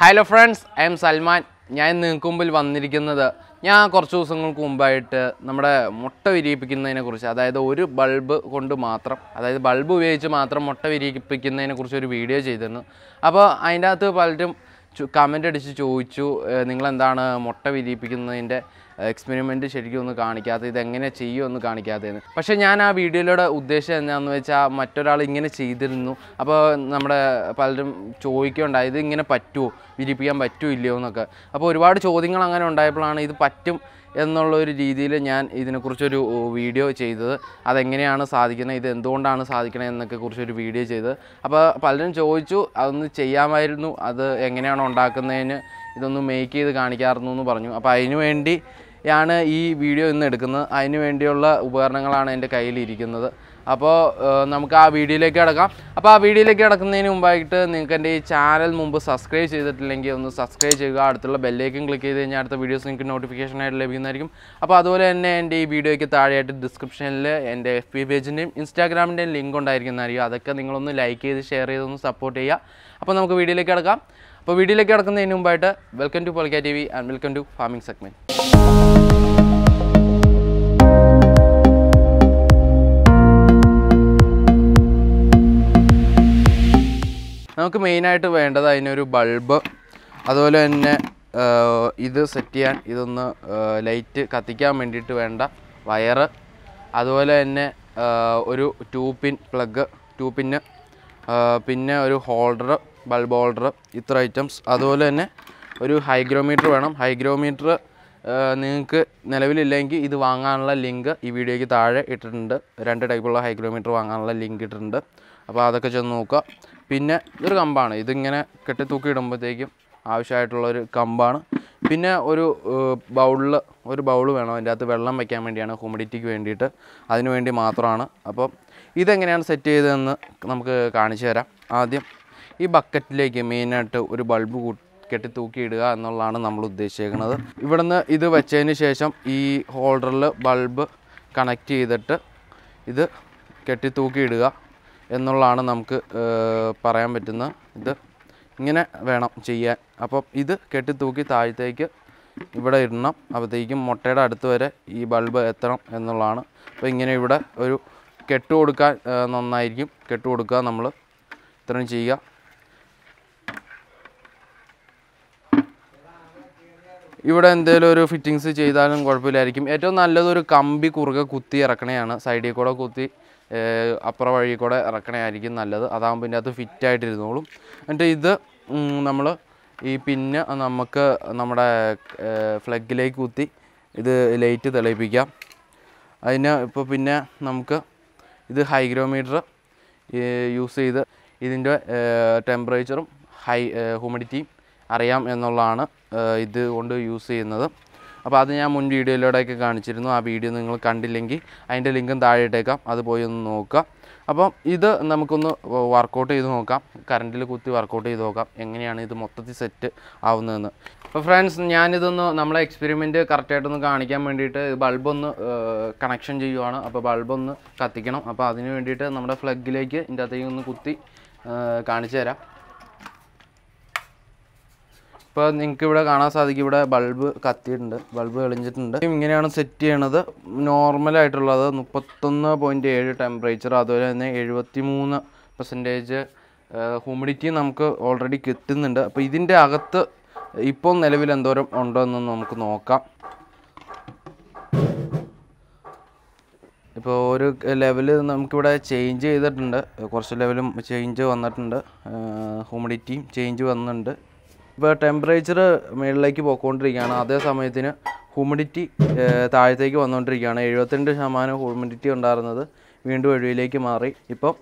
hello friends I am Salman ഞാൻ നിങ്ങൾക്ക് മുമ്പിൽ വന്നിരിക്കുന്നത് ഞാൻ കുറച്ച് ദിവസങ്ങൾക്ക് മുമ്പായിട്ട് നമ്മുടെ മുട്ട കുറിച്ച് അതായത് ഒരു ബൾബ് കൊണ്ട് മാത്രം അതായത് ബൾബ് ഉപയോഗിച്ച് മാത്രം മുട്ട കുറിച്ച് ഒരു വീഡിയോ ചെയ്തിരുന്നു അപ്പോൾ അതിൻ്റെ അകത്ത് പലരും കമൻ്റ് അടിച്ച് ചോദിച്ചു നിങ്ങളെന്താണ് മുട്ട വിരിയിപ്പിക്കുന്നതിൻ്റെ എക്സ്പെരിമെൻറ്റ് ശരിക്കും ഒന്ന് കാണിക്കാത്ത ഇതെങ്ങനെ ചെയ്യുമെന്ന് കാണിക്കാത്തതെന്ന് പക്ഷേ ഞാൻ ആ വീഡിയോയിലൂടെ ഉദ്ദേശം എന്താണെന്ന് വെച്ചാൽ മറ്റൊരാൾ ഇങ്ങനെ ചെയ്തിരുന്നു അപ്പോൾ നമ്മുടെ പലരും ചോദിക്കുകയുണ്ടായത് ഇത് ഇങ്ങനെ പറ്റുമോ വിരിപ്പിക്കാൻ പറ്റുമോ ഇല്ലയോ എന്നൊക്കെ അപ്പോൾ ഒരുപാട് ചോദ്യങ്ങൾ അങ്ങനെ ഉണ്ടായപ്പോഴാണ് ഇത് പറ്റും എന്നുള്ള ഒരു രീതിയിൽ ഞാൻ ഇതിനെക്കുറിച്ചൊരു വീഡിയോ ചെയ്തത് അതെങ്ങനെയാണ് സാധിക്കുന്നത് ഇത് എന്തുകൊണ്ടാണ് സാധിക്കണത് എന്നൊക്കെ കുറിച്ചൊരു വീഡിയോ ചെയ്തത് അപ്പോൾ പലരും ചോദിച്ചു അതൊന്ന് ചെയ്യാമായിരുന്നു അത് എങ്ങനെയാണ് ഉണ്ടാക്കുന്നതിന് ഇതൊന്ന് മേക്ക് ചെയ്ത് കാണിക്കാറുന്നു എന്ന് പറഞ്ഞു അപ്പോൾ അതിനു ഈ വീഡിയോ ഇന്ന് എടുക്കുന്നത് അതിനുവേണ്ടിയുള്ള ഉപകരണങ്ങളാണ് എൻ്റെ കയ്യിലിരിക്കുന്നത് അപ്പോൾ നമുക്ക് ആ വീഡിയോയിലേക്ക് കിടക്കാം അപ്പോൾ ആ വീഡിയോയിലേക്ക് കിടക്കുന്നതിന് മുമ്പായിട്ട് നിങ്ങൾക്ക് എൻ്റെ ഈ ചാനൽ മുമ്പ് സബ്സ്ക്രൈബ് ചെയ്തിട്ടില്ലെങ്കിൽ ഒന്ന് സബ്സ്ക്രൈബ് ചെയ്യുക അടുത്തുള്ള ബെല്ലേക്കും ക്ലിക്ക് ചെയ്ത് കഴിഞ്ഞാൽ അടുത്ത വീഡിയോസ് നിങ്ങൾക്ക് ആയിട്ട് ലഭിക്കുന്നതായിരിക്കും അപ്പോൾ അതുപോലെ തന്നെ എൻ്റെ ഈ വീഡിയോയ്ക്ക് താഴെയായിട്ട് ഡിസ്ക്രിപ്ഷനിൽ എൻ്റെ എഫ് പി പേജിൻ്റെയും ഇൻസ്റ്റാഗ്രാമിൻ്റെയും ലിങ്ക് ഉണ്ടായിരിക്കുന്നതായിരിക്കും അതൊക്കെ നിങ്ങളൊന്ന് ലൈക്ക് ചെയ്ത് ഷെയർ ചെയ്തൊന്ന് സപ്പോർട്ട് ചെയ്യുക അപ്പോൾ നമുക്ക് വീഡിയോയിലേക്ക് കിടക്കാം അപ്പോൾ വീഡിയോയിലേക്ക് കിടക്കുന്നതിന് മുമ്പായിട്ട് welcome to Polikka T V and welcome to farming segment നമുക്ക് മെയിനായിട്ട് വേണ്ടത് അതിനൊരു ബൾബ് അതുപോലെ തന്നെ ഇത് സെറ്റ് ചെയ്യാൻ ഇതൊന്ന് ലൈറ്റ് കത്തിക്കാൻ വേണ്ടിയിട്ട് വേണ്ട വയറ് അതുപോലെ തന്നെ ഒരു two pin plug two pin പിന്നെ ഒരു ഹോൾഡർ ബൾബ് ഹോൾഡർ ഇത്ര ഐറ്റംസ് അതുപോലെ തന്നെ ഒരു ഹൈഗ്രോമീറ്റർ വേണം ഹൈഗ്രോമീറ്റർ നിങ്ങൾക്ക് നിലവിലില്ലെങ്കിൽ ഇത് വാങ്ങാനുള്ള ലിങ്ക് ഈ വീഡിയോയ്ക്ക് താഴെ ഇട്ടിട്ടുണ്ട് രണ്ട് ടൈപ്പുള്ള ഹൈഗ്രോമീറ്റർ വാങ്ങാനുള്ള ലിങ്ക് ഇട്ടിട്ടുണ്ട് അപ്പോൾ അതൊക്കെ ചെന്ന് നോക്കുക പിന്നെ ഇതൊരു കമ്പാണ് ഇതിങ്ങനെ കെട്ടിത്തൂക്കി ഇടുമ്പോഴത്തേക്കും ആവശ്യമായിട്ടുള്ളൊരു കമ്പാണ് പിന്നെ ഒരു ബൗളിൽ ഒരു ബൗൾ വേണം അതിൻ്റെ അകത്ത് വെള്ളം വയ്ക്കാൻ വേണ്ടിയാണ് ഹ്യൂമിഡിറ്റിക്ക് വേണ്ടിയിട്ട് അതിന് വേണ്ടി മാത്രമാണ് അപ്പം ഇതെങ്ങനെയാണ് സെറ്റ് ചെയ്തതെന്ന് നമുക്ക് കാണിച്ചു തരാം ആദ്യം ഈ ബക്കറ്റിലേക്ക് മെയിനായിട്ട് ഒരു ബൾബ് കെട്ടി തൂക്കിയിടുക എന്നുള്ളതാണ് നമ്മൾ ഉദ്ദേശിക്കുന്നത് ഇവിടുന്ന് ഇത് വെച്ചതിന് ശേഷം ഈ ഹോൾഡറിൽ ബൾബ് കണക്ട് ചെയ്തിട്ട് ഇത് കെട്ടി തൂക്കിയിടുക എന്നുള്ളതാണ് നമുക്ക് പറയാൻ പറ്റുന്ന ഇത് ഇങ്ങനെ വേണം ചെയ്യാൻ അപ്പം ഇത് കെട്ടിത്തൂക്കി താഴത്തേക്ക് ഇവിടെ ഇടണം അപ്പോഴത്തേക്കും മുട്ടയുടെ അടുത്ത് വരെ ഈ ബൾബ് എത്തണം എന്നുള്ളതാണ് അപ്പോൾ ഇങ്ങനെ ഇവിടെ ഒരു കെട്ട് കൊടുക്കാൻ നന്നായിരിക്കും കെട്ട് കൊടുക്കുക നമ്മൾ ഇത്രയും ചെയ്യുക ഇവിടെ എന്തെങ്കിലും ഒരു ഫിറ്റിങ്സ് ചെയ്താലും കുഴപ്പമില്ലായിരിക്കും ഏറ്റവും ഒരു കമ്പി കുറുകെ കുത്തി ഇറക്കണയാണ് സൈഡിൽ കൂടെ കുത്തി അപ്പുറ വഴി കൂടെ ഇറക്കണമായിരിക്കും നല്ലത് അതാകുമ്പോൾ ഇതിൻ്റെ അകത്ത് ഫിറ്റായിട്ടിരുന്നോളും എന്നിട്ട് ഇത് നമ്മൾ ഈ പിന്നെ നമുക്ക് നമ്മുടെ ഫ്ലഗിലേക്ക് കുത്തി ഇത് ലൈറ്റ് തെളിയിപ്പിക്കാം അതിന് ഇപ്പോൾ പിന്നെ നമുക്ക് ഇത് ഹൈഗ്രോമീറ്റർ യൂസ് ചെയ്ത് ഇതിൻ്റെ ടെമ്പറേച്ചറും ഹൈ ഹ്യൂമിഡിറ്റിയും അറിയാം എന്നുള്ളതാണ് ഇത് കൊണ്ട് യൂസ് ചെയ്യുന്നത് അപ്പോൾ അത് ഞാൻ മുൻ വീഡിയോയിലൂടെയൊക്കെ കാണിച്ചിരുന്നു ആ വീഡിയോ നിങ്ങൾ കണ്ടില്ലെങ്കിൽ അതിൻ്റെ ലിങ്കും താഴെ ഇട്ടേക്കാം അത് പോയി ഒന്ന് നോക്കുക അപ്പം ഇത് നമുക്കൊന്ന് വർക്കൗട്ട് ചെയ്ത് നോക്കാം കറണ്ടിൽ കുത്തി വർക്കൗട്ട് ചെയ്ത് നോക്കാം എങ്ങനെയാണ് ഇത് മൊത്തത്തിൽ സെറ്റ് ആവുന്നതെന്ന് അപ്പോൾ ഫ്രണ്ട്സ് ഞാനിതൊന്ന് നമ്മളെ എക്സ്പെരിമെൻറ്റ് കറക്റ്റായിട്ടൊന്ന് കാണിക്കാൻ വേണ്ടിയിട്ട് ബൾബൊന്ന് കണക്ഷൻ ചെയ്യുവാണ് അപ്പോൾ ബൾബൊന്ന് കത്തിക്കണം അപ്പോൾ അതിന് വേണ്ടിയിട്ട് നമ്മുടെ ഫ്ലഗിലേക്ക് ഇതിൻ്റെ അകത്തേക്ക് ഒന്ന് കുത്തി കാണിച്ചു തരാം ഇപ്പൊ നിങ്ങൾക്ക് ഇവിടെ കാണാൻ സാധിക്കും ഇവിടെ ബൾബ് കത്തിയിട്ടുണ്ട് ബൾബ് തെളിഞ്ഞിട്ടുണ്ട് ഇങ്ങനെയാണ് സെറ്റ് ചെയ്യണത് ആയിട്ടുള്ളത് മുപ്പത്തൊന്ന് പോയിന്റ് ഏഴ് ടെമ്പറേച്ചർ അതുപോലെ തന്നെ എഴുപത്തി മൂന്ന് പെർസെൻറ്റേജ് ഹ്യൂമിഡിറ്റി നമുക്ക് ഓൾറെഡി കിട്ടുന്നുണ്ട് അപ്പൊ ഇതിന്റെ അകത്ത് ഇപ്പോൾ നിലവിൽ എന്തോരം ഉണ്ടോ എന്നൊന്ന് നമുക്ക് നോക്കാം ഇപ്പോൾ ഒരു ലെവൽ നമുക്കിവിടെ ചേഞ്ച് ചെയ്തിട്ടുണ്ട് കുറച്ച് ലെവലും ചേഞ്ച് വന്നിട്ടുണ്ട് ഹ്യൂമിഡിറ്റിയും ചേഞ്ച് വന്നിട്ടുണ്ട് ഇപ്പോൾ ടെമ്പറേച്ചർ മുകളിലേക്ക് പോയിക്കൊണ്ടിരിക്കുകയാണ് അതേ സമയത്തിന് ഹ്യൂമിഡിറ്റി താഴത്തേക്ക് വന്നുകൊണ്ടിരിക്കുകയാണ് എഴുപത്തിരണ്ട് ശതമാനം ഹ്യൂമിഡിറ്റി ഉണ്ടായിരുന്നത് വീണ്ടും എഴുപതിലേക്ക് മാറി ഇപ്പം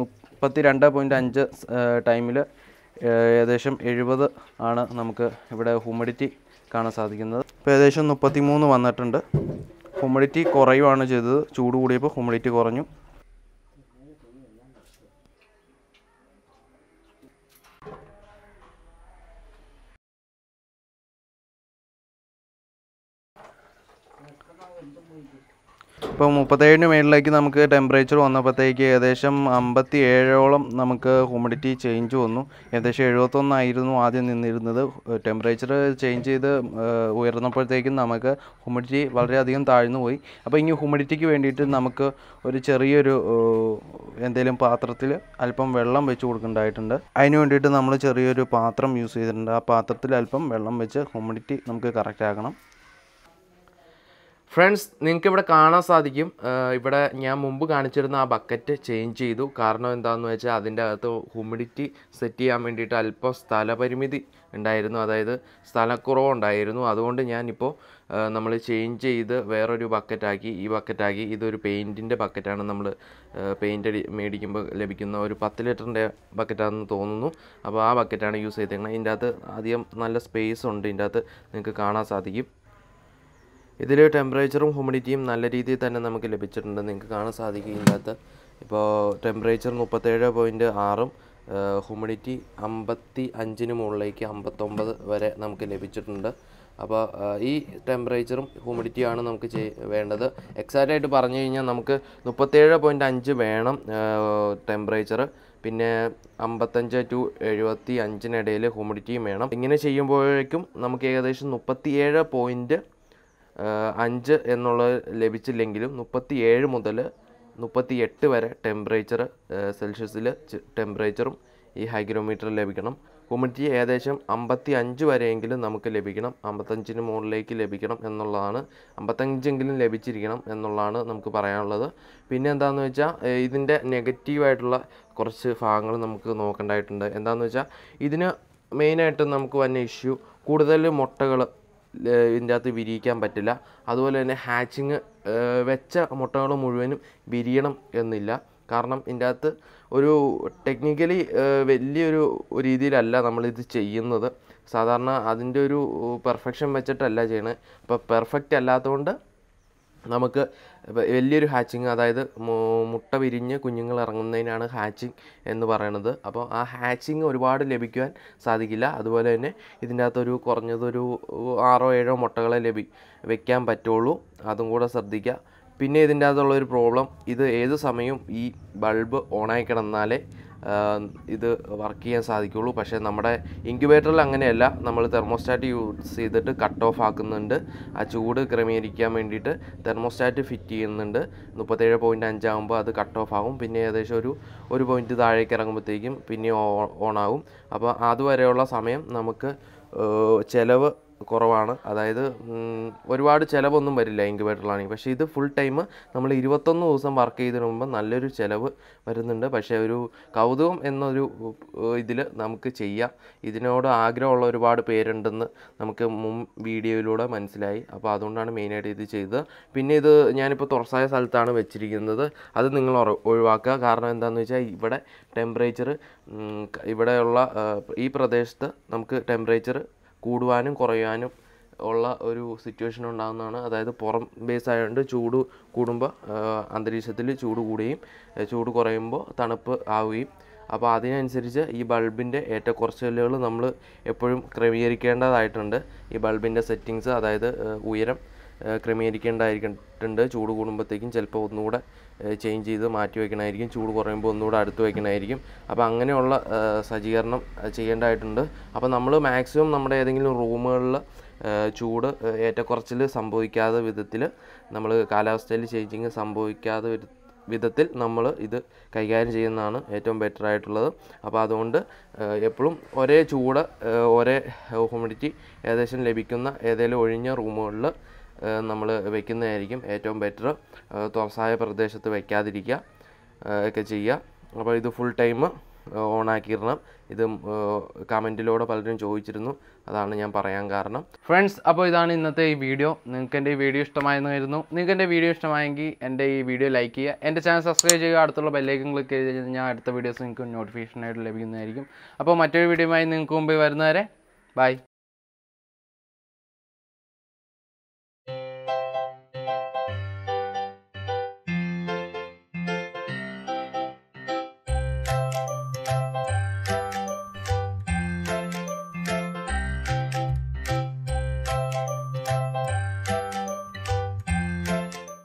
മുപ്പത്തി രണ്ട് പോയിൻറ്റ് അഞ്ച് ടൈമിൽ ഏകദേശം എഴുപത് ആണ് നമുക്ക് ഇവിടെ ഹ്യൂമിഡിറ്റി കാണാൻ സാധിക്കുന്നത് ഇപ്പോൾ ഏകദേശം മുപ്പത്തി മൂന്ന് വന്നിട്ടുണ്ട് ഹ്യൂമിഡിറ്റി കുറയുവാണ് ചെയ്തത് ചൂട് കൂടിയപ്പോൾ ഹ്യൂമിഡിറ്റി കുറഞ്ഞു ഇപ്പോൾ മുപ്പത്തേഴിന് മുകളിലേക്ക് നമുക്ക് ടെമ്പറേച്ചർ വന്നപ്പോഴത്തേക്ക് ഏകദേശം അമ്പത്തി ഏഴോളം നമുക്ക് ഹ്യൂമിഡിറ്റി ചേഞ്ച് വന്നു ഏകദേശം എഴുപത്തൊന്നായിരുന്നു ആദ്യം നിന്നിരുന്നത് ടെമ്പറേച്ചർ ചേഞ്ച് ചെയ്ത് ഉയർന്നപ്പോഴത്തേക്കും നമുക്ക് ഹ്യൂമിഡിറ്റി വളരെയധികം താഴ്ന്നു പോയി അപ്പോൾ ഇനി ഹ്യൂമിഡിറ്റിക്ക് വേണ്ടിയിട്ട് നമുക്ക് ഒരു ചെറിയൊരു എന്തെങ്കിലും പാത്രത്തിൽ അല്പം വെള്ളം വെച്ച് കൊടുക്കേണ്ടതായിട്ടുണ്ട് അതിന് വേണ്ടിയിട്ട് നമ്മൾ ചെറിയൊരു പാത്രം യൂസ് ചെയ്തിട്ടുണ്ട് ആ പാത്രത്തിൽ അല്പം വെള്ളം വെച്ച് ഹ്യൂമിഡിറ്റി നമുക്ക് കറക്റ്റാക്കണം ആക്കണം ഫ്രണ്ട്സ് നിങ്ങൾക്ക് ഇവിടെ കാണാൻ സാധിക്കും ഇവിടെ ഞാൻ മുമ്പ് കാണിച്ചിരുന്ന ആ ബക്കറ്റ് ചേഞ്ച് ചെയ്തു കാരണം എന്താണെന്ന് വെച്ചാൽ അതിൻ്റെ അകത്ത് ഹ്യൂമിഡിറ്റി സെറ്റ് ചെയ്യാൻ വേണ്ടിയിട്ട് അല്പം സ്ഥലപരിമിതി ഉണ്ടായിരുന്നു അതായത് സ്ഥലക്കുറവുണ്ടായിരുന്നു അതുകൊണ്ട് ഞാനിപ്പോൾ നമ്മൾ ചേഞ്ച് ചെയ്ത് വേറൊരു ബക്കറ്റാക്കി ഈ ബക്കറ്റാക്കി ഇതൊരു പെയിൻറ്റിൻ്റെ ബക്കറ്റാണ് നമ്മൾ പെയിൻ്റ് മേടിക്കുമ്പോൾ ലഭിക്കുന്ന ഒരു പത്ത് ലിറ്ററിൻ്റെ ബക്കറ്റാണെന്ന് തോന്നുന്നു അപ്പോൾ ആ ബക്കറ്റാണ് യൂസ് ചെയ്തേക്കുന്നത് ഇതിൻ്റെ അകത്ത് അധികം നല്ല സ്പേസ് ഉണ്ട് ഇതിൻ്റെ അകത്ത് നിങ്ങൾക്ക് കാണാൻ സാധിക്കും ഇതിൽ ടെമ്പറേച്ചറും ഹ്യൂമിഡിറ്റിയും നല്ല രീതിയിൽ തന്നെ നമുക്ക് ലഭിച്ചിട്ടുണ്ട് നിങ്ങൾക്ക് കാണാൻ സാധിക്കും ഇതിനകത്ത് ഇപ്പോൾ ടെമ്പറേച്ചർ മുപ്പത്തേഴ് പോയിൻറ്റ് ആറും ഹ്യൂമിഡിറ്റി അമ്പത്തി അഞ്ചിന് മുകളിലേക്ക് അമ്പത്തൊമ്പത് വരെ നമുക്ക് ലഭിച്ചിട്ടുണ്ട് അപ്പോൾ ഈ ടെമ്പറേച്ചറും ഹ്യൂമിഡിറ്റിയാണ് നമുക്ക് വേണ്ടത് എക്സാക്റ്റ് ആയിട്ട് പറഞ്ഞു കഴിഞ്ഞാൽ നമുക്ക് മുപ്പത്തേഴ് പോയിൻറ്റ് അഞ്ച് വേണം ടെമ്പറേച്ചർ പിന്നെ അമ്പത്തഞ്ച് ടു എഴുപത്തി അഞ്ചിനിടയിൽ ഹ്യൂമിഡിറ്റിയും വേണം ഇങ്ങനെ ചെയ്യുമ്പോഴേക്കും നമുക്ക് ഏകദേശം മുപ്പത്തിയേഴ് പോയിൻറ്റ് അഞ്ച് എന്നുള്ളത് ലഭിച്ചില്ലെങ്കിലും മുപ്പത്തി ഏഴ് മുതൽ മുപ്പത്തി എട്ട് വരെ ടെമ്പറേച്ചർ സെൽഷ്യസിൽ ടെമ്പറേച്ചറും ഈ ഹൈഗ്രോമീറ്റർ ലഭിക്കണം ഹ്യൂമിഡിറ്റി ഏകദേശം അമ്പത്തി അഞ്ച് വരെയെങ്കിലും നമുക്ക് ലഭിക്കണം അമ്പത്തഞ്ചിന് മുകളിലേക്ക് ലഭിക്കണം എന്നുള്ളതാണ് അമ്പത്തഞ്ചെങ്കിലും ലഭിച്ചിരിക്കണം എന്നുള്ളതാണ് നമുക്ക് പറയാനുള്ളത് പിന്നെ എന്താണെന്ന് വെച്ചാൽ ഇതിൻ്റെ നെഗറ്റീവായിട്ടുള്ള കുറച്ച് ഭാഗങ്ങൾ നമുക്ക് നോക്കേണ്ടതായിട്ടുണ്ട് എന്താണെന്ന് വെച്ചാൽ ഇതിന് മെയിനായിട്ട് നമുക്ക് വന്ന ഇഷ്യൂ കൂടുതൽ മുട്ടകൾ ഇതിൻ്റെ അകത്ത് വിരിയിക്കാൻ പറ്റില്ല അതുപോലെ തന്നെ ഹാച്ചിങ് വെച്ച മുട്ടകൾ മുഴുവനും വിരിയണം എന്നില്ല കാരണം ഇതിൻ്റെ അകത്ത് ഒരു ടെക്നിക്കലി വലിയൊരു രീതിയിലല്ല നമ്മളിത് ചെയ്യുന്നത് സാധാരണ അതിൻ്റെ ഒരു പെർഫെക്ഷൻ വെച്ചിട്ടല്ല ചെയ്യണത് അപ്പോൾ പെർഫെക്റ്റ് അല്ലാത്തതുകൊണ്ട് നമുക്ക് വലിയൊരു ഹാച്ചിങ് അതായത് മുട്ട വിരിഞ്ഞ് കുഞ്ഞുങ്ങൾ ഇറങ്ങുന്നതിനാണ് ഹാച്ചിങ് എന്ന് പറയുന്നത് അപ്പോൾ ആ ഹാച്ചിങ് ഒരുപാട് ലഭിക്കുവാൻ സാധിക്കില്ല അതുപോലെ തന്നെ ഇതിൻ്റെ അകത്തൊരു കുറഞ്ഞതൊരു ആറോ ഏഴോ മുട്ടകളെ ലഭി വെക്കാൻ പറ്റുള്ളൂ അതും കൂടെ ശ്രദ്ധിക്കുക പിന്നെ ഇതിൻ്റെ അകത്തുള്ളൊരു പ്രോബ്ലം ഇത് ഏത് സമയവും ഈ ബൾബ് ഓണായി കിടന്നാലേ ഇത് വർക്ക് ചെയ്യാൻ സാധിക്കുള്ളൂ പക്ഷേ നമ്മുടെ ഇൻക്യുബേറ്ററിൽ അങ്ങനെയല്ല നമ്മൾ തെർമോസ്റ്റാറ്റ് യൂസ് ചെയ്തിട്ട് കട്ട് ഓഫ് ആക്കുന്നുണ്ട് ആ ചൂട് ക്രമീകരിക്കാൻ വേണ്ടിയിട്ട് തെർമോസ്റ്റാറ്റ് ഫിറ്റ് ചെയ്യുന്നുണ്ട് മുപ്പത്തേഴ് പോയിൻറ്റ് അഞ്ചാകുമ്പോൾ അത് കട്ട് ഓഫ് ആകും പിന്നെ ഏകദേശം ഒരു ഒരു പോയിൻറ്റ് താഴേക്ക് ഇറങ്ങുമ്പോഴത്തേക്കും പിന്നെ ഓൺ ആകും അപ്പോൾ അതുവരെയുള്ള സമയം നമുക്ക് ചിലവ് കുറവാണ് അതായത് ഒരുപാട് ചിലവൊന്നും വരില്ല ഇൻക്യുബേറ്ററിലാണെങ്കിൽ പക്ഷേ ഇത് ഫുൾ ടൈം നമ്മൾ ഇരുപത്തൊന്ന് ദിവസം വർക്ക് ചെയ്തതിന് മുമ്പ് നല്ലൊരു ചിലവ് വരുന്നുണ്ട് പക്ഷേ ഒരു കൗതുകം എന്നൊരു ഇതിൽ നമുക്ക് ചെയ്യാം ഇതിനോട് ആഗ്രഹമുള്ള ഒരുപാട് പേരുണ്ടെന്ന് നമുക്ക് മുൻ വീഡിയോയിലൂടെ മനസ്സിലായി അപ്പോൾ അതുകൊണ്ടാണ് മെയിനായിട്ട് ഇത് ചെയ്തത് പിന്നെ ഇത് ഞാനിപ്പോൾ തുറസായ സ്ഥലത്താണ് വെച്ചിരിക്കുന്നത് അത് നിങ്ങൾ ഒഴിവാക്കുക കാരണം എന്താണെന്ന് വെച്ചാൽ ഇവിടെ ടെമ്പറേച്ചർ ഇവിടെയുള്ള ഈ പ്രദേശത്ത് നമുക്ക് ടെമ്പറേച്ചർ കൂടുവാനും കുറയാനും ഉള്ള ഒരു സിറ്റുവേഷൻ ഉണ്ടാകുന്നതാണ് അതായത് പുറം ബേസ് ആയതുകൊണ്ട് ചൂട് കൂടുമ്പോൾ അന്തരീക്ഷത്തിൽ ചൂട് കൂടുകയും ചൂട് കുറയുമ്പോൾ തണുപ്പ് ആവുകയും അപ്പോൾ അതിനനുസരിച്ച് ഈ ബൾബിൻ്റെ ഏറ്റക്കുറച്ചിലുകൾ നമ്മൾ എപ്പോഴും ക്രമീകരിക്കേണ്ടതായിട്ടുണ്ട് ഈ ബൾബിൻ്റെ സെറ്റിങ്സ് അതായത് ഉയരം ക്രമീകരിക്കേണ്ടതായിരിക്കുന്നുണ്ട് ചൂട് കൂടുമ്പോഴത്തേക്കും ചിലപ്പോൾ ഒന്നുകൂടെ ചേഞ്ച് ചെയ്ത് മാറ്റി വയ്ക്കണമായിരിക്കും ചൂട് കുറയുമ്പോൾ ഒന്നുകൂടെ അടുത്ത് വയ്ക്കണമായിരിക്കും അപ്പോൾ അങ്ങനെയുള്ള സജ്ജീകരണം ചെയ്യേണ്ടതായിട്ടുണ്ട് അപ്പോൾ നമ്മൾ മാക്സിമം നമ്മുടെ ഏതെങ്കിലും റൂമുകളിൽ ചൂട് ഏറ്റക്കുറച്ചിൽ സംഭവിക്കാതെ വിധത്തിൽ നമ്മൾ കാലാവസ്ഥയിൽ ചേഞ്ചിങ് സംഭവിക്കാതെ വിധത്തിൽ നമ്മൾ ഇത് കൈകാര്യം ചെയ്യുന്നതാണ് ഏറ്റവും ബെറ്റർ ആയിട്ടുള്ളത് അപ്പോൾ അതുകൊണ്ട് എപ്പോഴും ഒരേ ചൂട് ഒരേ ഹ്യൂമിഡിറ്റി ഏകദേശം ലഭിക്കുന്ന ഏതെങ്കിലും ഒഴിഞ്ഞ റൂമുകളിൽ നമ്മൾ വെക്കുന്നതായിരിക്കും ഏറ്റവും ബെറ്റർ തുറസായ പ്രദേശത്ത് വയ്ക്കാതിരിക്കുക ഒക്കെ ചെയ്യുക അപ്പോൾ ഇത് ഫുൾ ടൈം ഓണാക്കിയിരണം ഇത് കമൻറ്റിലൂടെ പലരും ചോദിച്ചിരുന്നു അതാണ് ഞാൻ പറയാൻ കാരണം ഫ്രണ്ട്സ് അപ്പോൾ ഇതാണ് ഇന്നത്തെ ഈ വീഡിയോ നിങ്ങൾക്ക് എൻ്റെ ഈ വീഡിയോ ഇഷ്ടമായിരുന്നു നിങ്ങൾക്ക് എൻ്റെ വീഡിയോ ഇഷ്ടമായെങ്കിൽ എൻ്റെ ഈ വീഡിയോ ലൈക്ക് ചെയ്യുക എൻ്റെ ചാനൽ സബ്സ്ക്രൈബ് ചെയ്യുക അടുത്തുള്ള ബെല്ലേക്കും ക്ലിക്ക് ചെയ്ത് കഴിഞ്ഞാൽ ഞാൻ അടുത്ത വീഡിയോസ് നിങ്ങൾക്ക് നോട്ടിഫിക്കേഷനായിട്ട് ലഭിക്കുന്നതായിരിക്കും അപ്പോൾ മറ്റൊരു വീഡിയോയുമായി നിങ്ങൾക്ക് മുമ്പ് വരുന്നവരെ ബൈ